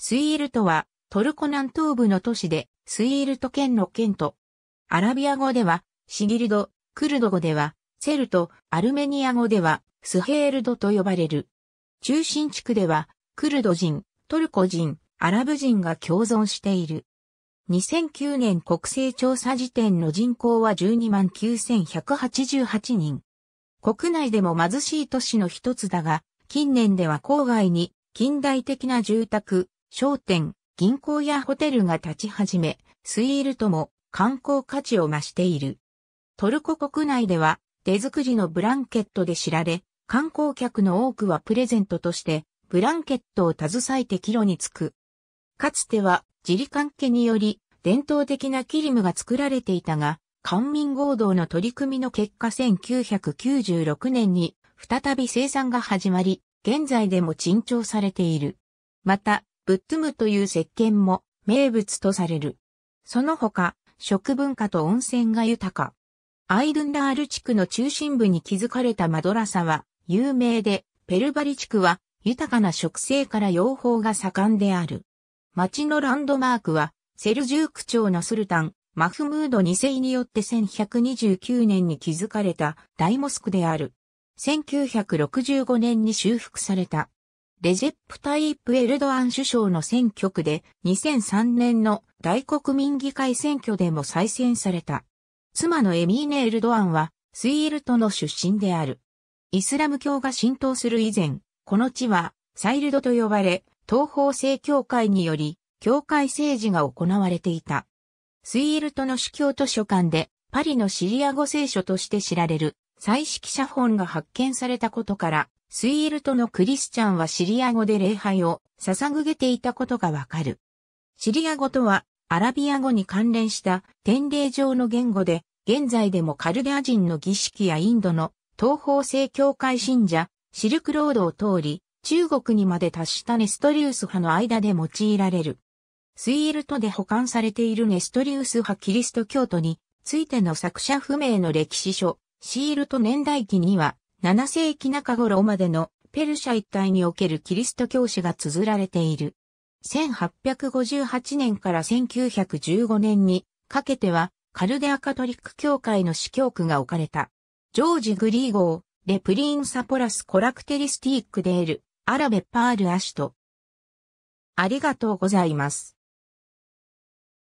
スイールトは、トルコ南東部の都市で、スイールト県の県と、アラビア語では、シギルド、クルド語では、セルト、アルメニア語では、スヘールドと呼ばれる。中心地区では、クルド人、トルコ人、アラブ人が共存している。2009年国勢調査時点の人口は12万9188人。国内でも貧しい都市の一つだが、近年では郊外に近代的な住宅、商店、銀行やホテルが立ち始め、スイールとも観光価値を増している。トルコ国内では手作りのブランケットで知られ、観光客の多くはプレゼントとしてブランケットを携えて帰路につく。かつては自利関係により伝統的なキリムが作られていたが、官民合同の取り組みの結果1996年に再び生産が始まり、現在でも珍重されている。また、ブットムという石鹸も名物とされる。その他、食文化と温泉が豊か。アイドゥンダール地区の中心部に築かれたマドラサは有名で、ペルバリ地区は豊かな植生から養蜂が盛んである。町のランドマークは、セルジューク町のスルタン、マフムード2世によって1129年に築かれた大モスクである。1965年に修復された。レジェプタイプ・エルドアン首相の選挙区で2003年の大国民議会選挙でも再選された。妻のエミーネ・エルドアンはスイエルトの出身である。イスラム教が浸透する以前、この地はサイルドと呼ばれ、東方正教会により、教会政治が行われていた。スイエルトの主教図書館で、パリのシリア語聖書として知られる、再式写本が発見されたことから、スイエルトのクリスチャンはシリア語で礼拝を捧げていたことがわかる。シリア語とは、アラビア語に関連した典礼上の言語で、現在でもカルデア人の儀式やインドの東方正教会信者、シルクロードを通り、中国にまで達したネストリウス派の間で用いられる。スイエルトで保管されているネストリウス派キリスト教徒についての作者不明の歴史書、シールト年代記には、7世紀中頃までのペルシャ一帯におけるキリスト教師が綴られている。1858年から1915年にかけてはカルデアカトリック教会の司教区が置かれた。ジョージ・グリーゴー、レプリン・サポラス・コラクテリスティック・デール、アラベ・パール・アシト。ありがとうございます。